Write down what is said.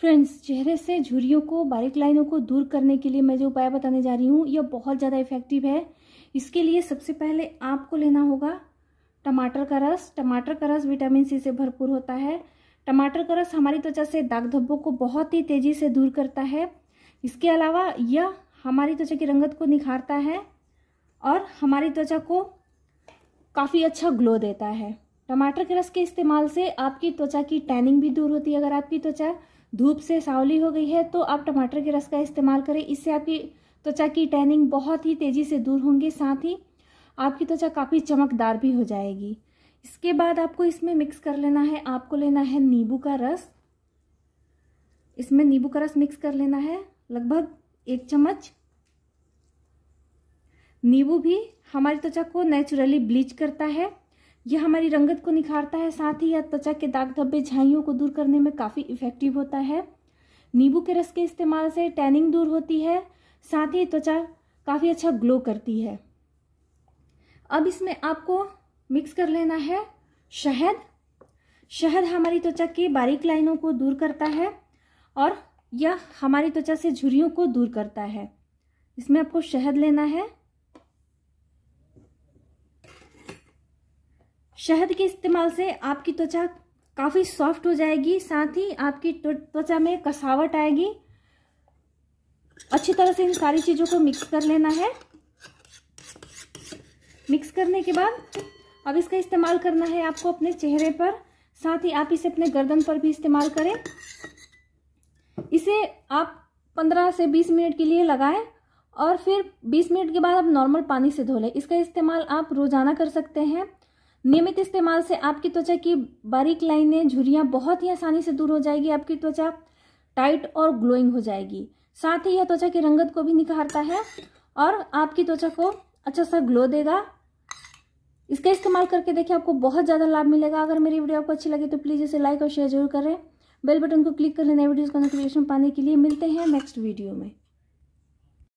friends चेहरे से झुरियों को बारीक लाइनों को दूर करने के लिए मैं जो उपाय बताने जा रही हूँ यह बहुत ज़्यादा इफेक्टिव है इसके लिए सबसे पहले आपको लेना होगा टमाटर का रस टमाटर का रस विटामिन सी से भरपूर होता है टमाटर का रस हमारी त्वचा से दाग धब्बों को बहुत ही तेज़ी से दूर करता है इसके अलावा यह हमारी त्वचा की रंगत को निखारता है और हमारी त्वचा को काफ़ी अच्छा ग्लो देता है टमाटर के रस के इस्तेमाल से आपकी त्वचा की टैनिंग भी दूर होती है अगर आपकी त्वचा धूप से सावली हो गई है तो आप टमाटर के रस का इस्तेमाल करें इससे आपकी त्वचा की टैनिंग बहुत ही तेज़ी से दूर होंगी साथ ही आपकी त्वचा काफ़ी चमकदार भी हो जाएगी इसके बाद आपको इसमें मिक्स कर लेना है आपको लेना है नींबू का रस इसमें नींबू का रस मिक्स कर लेना है लगभग एक चम्मच नींबू भी हमारी त्वचा को नेचुरली ब्लीच करता है यह हमारी रंगत को निखारता है साथ ही यह त्वचा के दाग धब्बे झाइयों को दूर करने में काफ़ी इफेक्टिव होता है नींबू के रस के इस्तेमाल से टैनिंग दूर होती है साथ ही त्वचा काफ़ी अच्छा ग्लो करती है अब इसमें आपको मिक्स कर लेना है शहद शहद हमारी त्वचा के बारीक लाइनों को दूर करता है और यह हमारी त्वचा से झुरियों को दूर करता है इसमें आपको शहद लेना है शहद के इस्तेमाल से आपकी त्वचा काफ़ी सॉफ्ट हो जाएगी साथ ही आपकी त्वचा में कसावट आएगी अच्छी तरह से इन सारी चीज़ों को मिक्स कर लेना है मिक्स करने के बाद अब इसका इस्तेमाल करना है आपको अपने चेहरे पर साथ ही आप इसे अपने गर्दन पर भी इस्तेमाल करें इसे आप 15 से 20 मिनट के लिए लगाएं और फिर 20 मिनट के बाद आप नॉर्मल पानी से धो लें इसका इस्तेमाल आप रोज़ाना कर सकते हैं नियमित इस्तेमाल से आपकी त्वचा की बारीक लाइनें झुरियाँ बहुत ही आसानी से दूर हो जाएगी आपकी त्वचा टाइट और ग्लोइंग हो जाएगी साथ ही यह त्वचा की रंगत को भी निखारता है और आपकी त्वचा को अच्छा सा ग्लो देगा इसका इस्तेमाल करके देखिए आपको बहुत ज़्यादा लाभ मिलेगा अगर मेरी वीडियो आपको अच्छी लगी तो प्लीज़ इसे लाइक और शेयर जरूर करें बेल बटन को क्लिक कर लेना वीडियोज़ का नोटिफिकेशन पाने के लिए मिलते हैं नेक्स्ट वीडियो में